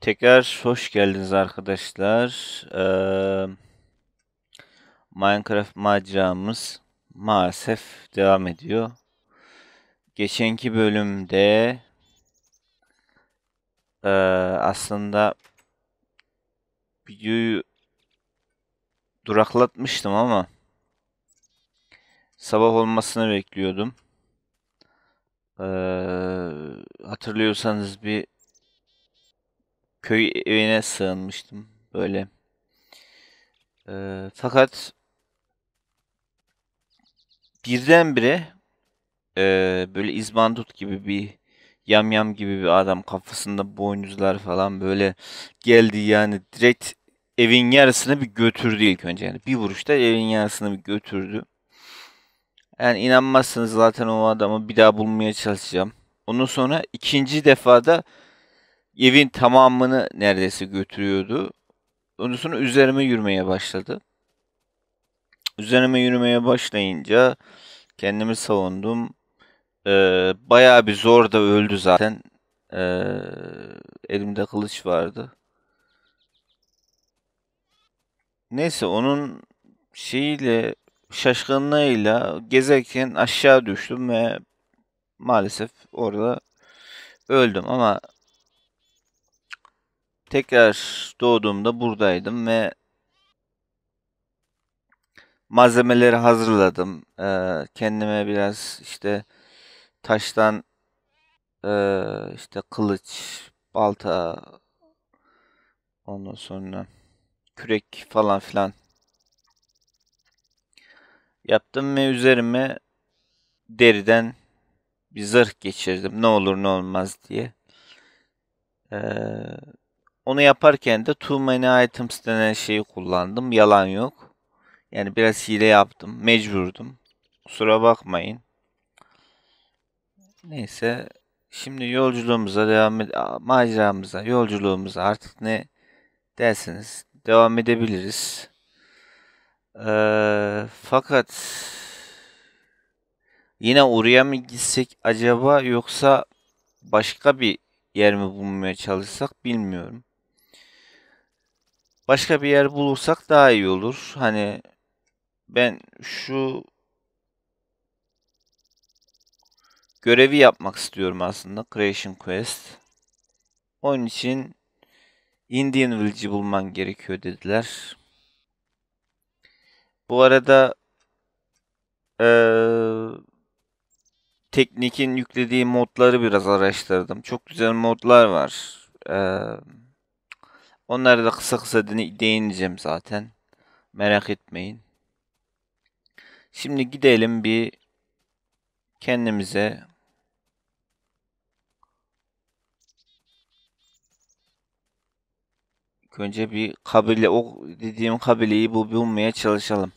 Tekrar hoş geldiniz arkadaşlar. Ee, Minecraft maceramız maalesef devam ediyor. Geçenki bölümde e, aslında videoyu duraklatmıştım ama sabah olmasını bekliyordum. Ee, hatırlıyorsanız bir köy evine sığınmıştım böyle. Ee, fakat birdenbire e, böyle izbandut gibi bir yamyam yam gibi bir adam kafasında boynuzlar falan böyle geldi yani direkt evin yarısını bir götürdü ilk önce yani bir vuruşta evin yarısını bir götürdü. Yani inanmazsınız zaten o adamı bir daha bulmaya çalışacağım. onun sonra ikinci defada evin tamamını neredeyse götürüyordu. Ondan sonra üzerime yürümeye başladı. Üzerime yürümeye başlayınca kendimi savundum. Ee, bayağı bir zor da öldü zaten. Ee, elimde kılıç vardı. Neyse onun şeyiyle şaşkınlığıyla gezerken aşağı düştüm ve maalesef orada öldüm ama tekrar doğduğumda buradaydım ve malzemeleri hazırladım. Ee, kendime biraz işte taştan e, işte kılıç, balta ondan sonra kürek falan filan yaptım ve üzerime deriden bir zırh geçirdim. Ne olur ne olmaz diye. Ee, onu yaparken de too many items denen şeyi kullandım. Yalan yok. Yani biraz hile yaptım. Mecburdum. Kusura bakmayın. Neyse. Şimdi yolculuğumuza devam ed maceramıza, yolculuğumuza artık ne dersiniz devam edebiliriz. Ee, fakat yine oraya mı gitsek acaba yoksa başka bir yer mi bulmaya çalışsak bilmiyorum. Başka bir yer bulursak daha iyi olur. Hani ben şu görevi yapmak istiyorum aslında. Creation Quest. Onun için Indian Village'i bulman gerekiyor dediler. Bu arada ee, Teknik'in yüklediği modları biraz araştırdım. Çok güzel modlar var. Ee, Onları da kısa kısa değineceğim zaten. Merak etmeyin. Şimdi gidelim bir kendimize önce bir kabile o dediğim kabileyi bu bulmaya çalışalım.